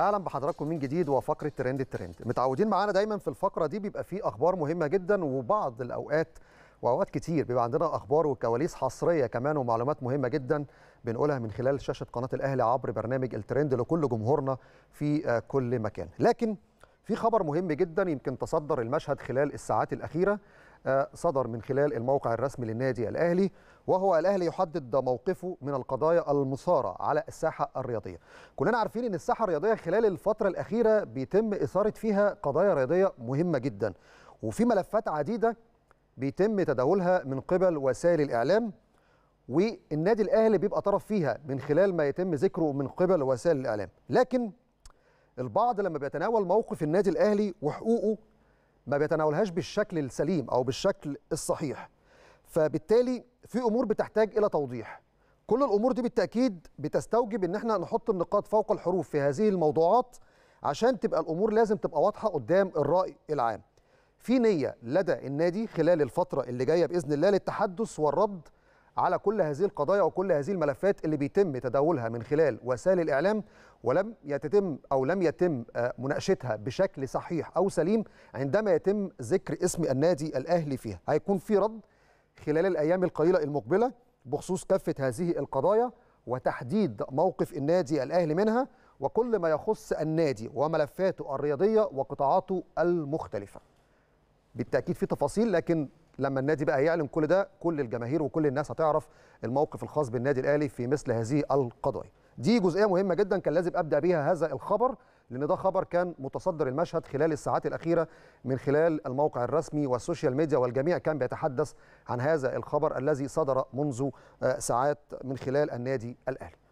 اهلا بحضراتكم من جديد وفقره ترند الترند متعودين معانا دايما في الفقره دي بيبقى فيه اخبار مهمه جدا وبعض الاوقات واوقات كتير بيبقى عندنا اخبار وكواليس حصريه كمان ومعلومات مهمه جدا بنقولها من خلال شاشه قناه الاهلي عبر برنامج الترند لكل جمهورنا في آه، كل مكان لكن في خبر مهم جدا يمكن تصدر المشهد خلال الساعات الأخيرة آه، صدر من خلال الموقع الرسمي للنادي الأهلي وهو الأهلي يحدد موقفه من القضايا المثاره على الساحة الرياضية كلنا عارفين أن الساحة الرياضية خلال الفترة الأخيرة بيتم إثارة فيها قضايا رياضية مهمة جدا وفي ملفات عديدة بيتم تداولها من قبل وسائل الإعلام والنادي الأهلي بيبقى طرف فيها من خلال ما يتم ذكره من قبل وسائل الإعلام لكن البعض لما بيتناول موقف النادي الاهلي وحقوقه ما بيتناولهاش بالشكل السليم او بالشكل الصحيح فبالتالي في امور بتحتاج الى توضيح كل الامور دي بالتاكيد بتستوجب ان احنا نحط النقاط فوق الحروف في هذه الموضوعات عشان تبقى الامور لازم تبقى واضحه قدام الراي العام في نيه لدى النادي خلال الفتره اللي جايه باذن الله للتحدث والرد على كل هذه القضايا وكل هذه الملفات اللي بيتم تداولها من خلال وسائل الإعلام ولم يتم أو لم يتم آه، مناقشتها بشكل صحيح أو سليم عندما يتم ذكر اسم النادي الأهلي فيها هيكون في رد خلال الأيام القليلة المقبلة بخصوص كافة هذه القضايا وتحديد موقف النادي الأهلي منها وكل ما يخص النادي وملفاته الرياضية وقطاعاته المختلفة بالتأكيد في تفاصيل لكن لما النادي بقى يعلن كل ده كل الجماهير وكل الناس هتعرف الموقف الخاص بالنادي الاهلي في مثل هذه القضايا دي جزئيه مهمه جدا كان لازم ابدا بيها هذا الخبر لان ده خبر كان متصدر المشهد خلال الساعات الاخيره من خلال الموقع الرسمي والسوشيال ميديا والجميع كان بيتحدث عن هذا الخبر الذي صدر منذ آه، ساعات من خلال النادي الاهلي